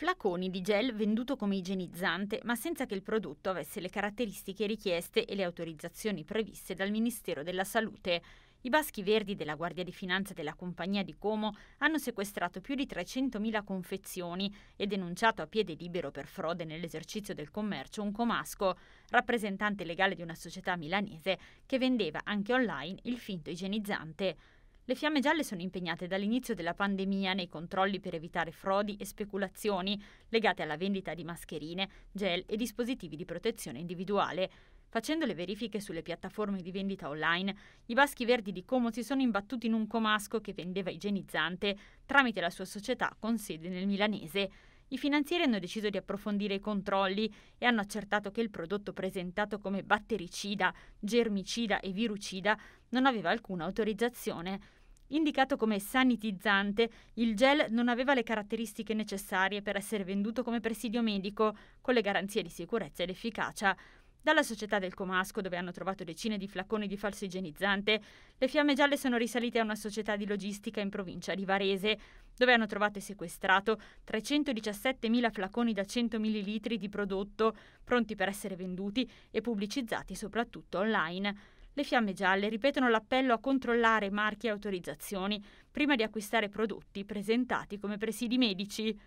Flaconi di gel venduto come igienizzante, ma senza che il prodotto avesse le caratteristiche richieste e le autorizzazioni previste dal Ministero della Salute. I baschi verdi della Guardia di Finanza della compagnia di Como hanno sequestrato più di 300.000 confezioni e denunciato a piede libero per frode nell'esercizio del commercio un comasco, rappresentante legale di una società milanese che vendeva anche online il finto igienizzante. Le fiamme gialle sono impegnate dall'inizio della pandemia nei controlli per evitare frodi e speculazioni legate alla vendita di mascherine, gel e dispositivi di protezione individuale. Facendo le verifiche sulle piattaforme di vendita online, i Baschi Verdi di Como si sono imbattuti in un comasco che vendeva igienizzante tramite la sua società con sede nel milanese. I finanzieri hanno deciso di approfondire i controlli e hanno accertato che il prodotto presentato come battericida, germicida e virucida non aveva alcuna autorizzazione. Indicato come sanitizzante, il gel non aveva le caratteristiche necessarie per essere venduto come presidio medico, con le garanzie di sicurezza ed efficacia. Dalla società del Comasco, dove hanno trovato decine di flacconi di falso igienizzante, le fiamme gialle sono risalite a una società di logistica in provincia di Varese, dove hanno trovato e sequestrato 317.000 flacconi da 100 ml di prodotto, pronti per essere venduti e pubblicizzati soprattutto online. Le fiamme gialle ripetono l'appello a controllare marchi e autorizzazioni prima di acquistare prodotti presentati come presidi medici.